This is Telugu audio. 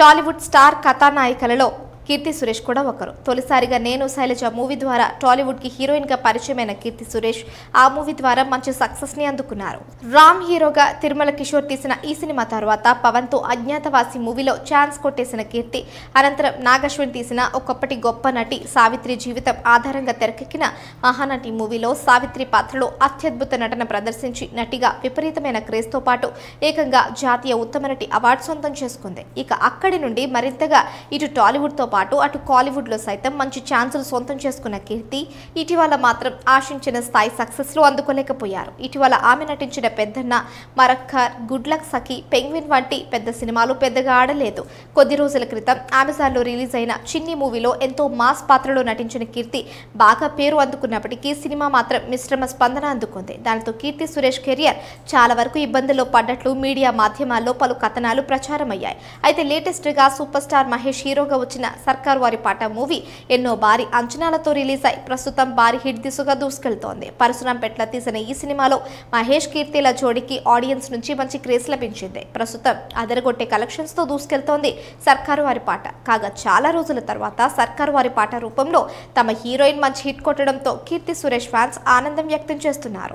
టాలీవుడ్ స్టార్ కథానాయికలలో కీర్తి సురేష్ కూడా ఒకరు తొలిసారిగా నేను శైలజ మూవీ ద్వారా టాలీవుడ్ హీరోయిన్ హీరోయిన్గా పరిచయమైన కీర్తి సురేష్ ఆ మూవీ ద్వారా మంచి సక్సెస్ ని అందుకున్నారు రామ్ హీరోగా తిరుమల కిషోర్ తీసిన ఈ సినిమా తర్వాత పవన్తో అజ్ఞాతవాసి మూవీలో ఛాన్స్ కొట్టేసిన కీర్తి అనంతరం నాగశ్వన్ తీసిన ఒకప్పటి గొప్ప నటి సావిత్రి జీవితం ఆధారంగా తెరకెక్కిన మహానటి మూవీలో సావిత్రి పాత్రలో అత్యద్భుత నటన ప్రదర్శించి నటిగా విపరీతమైన క్రేజ్ తో పాటు ఏకంగా జాతీయ ఉత్తమ నటి అవార్డు సొంతం చేసుకుంది ఇక అక్కడి నుండి మరింతగా ఇటు టాలీవుడ్ తో పాటు అటు కాలీవుడ్లో సైతం మంచి ఛాన్సులు సొంతం చేసుకున్న కీర్తి ఇటీవల మాత్రం ఆశించిన స్థాయి సక్సెస్లు అందుకోలేకపోయారు ఇటీవల ఆమె నటించిన పెద్దన్న మరక్కర్ గుడ్లక్ సఖి పెంగ్విన్ వంటి పెద్ద సినిమాలు పెద్దగా ఆడలేదు కొద్ది రోజుల క్రితం అమెజాన్లో రిలీజ్ అయిన చిన్ని మూవీలో ఎంతో మాస్ పాత్రలో నటించిన కీర్తి బాగా పేరు అందుకున్నప్పటికీ సినిమా మాత్రం మిశ్రమ స్పందన అందుకుంది దానితో కీర్తి సురేష్ కెరియర్ చాలా వరకు ఇబ్బందుల్లో పడ్డట్లు మీడియా మాధ్యమాల్లో పలు కథనాలు ప్రచారమయ్యాయి అయితే లేటెస్ట్గా సూపర్ స్టార్ మహేష్ హీరోగా వచ్చిన సర్కార్ వారి పాట మూవీ ఎన్నో భారీ అంచనాలతో రిలీజ్ అయి ప్రస్తుతం భారీ హిట్ దిశగా దూసుకెళ్తోంది పరశురాం పెట్ల తీసిన ఈ సినిమాలో మహేష్ కీర్తిల జోడికి ఆడియన్స్ నుంచి మంచి క్రేజ్ లభించింది ప్రస్తుతం అదరగొట్టే కలెక్షన్స్ తో దూసుకెళ్తోంది సర్కారు వారి పాట కాగా చాలా రోజుల తర్వాత సర్కారు వారి పాట రూపంలో తమ హీరోయిన్ మంచి హిట్ కొట్టడంతో కీర్తి సురేష్ ఫ్యాన్స్ ఆనందం వ్యక్తం చేస్తున్నారు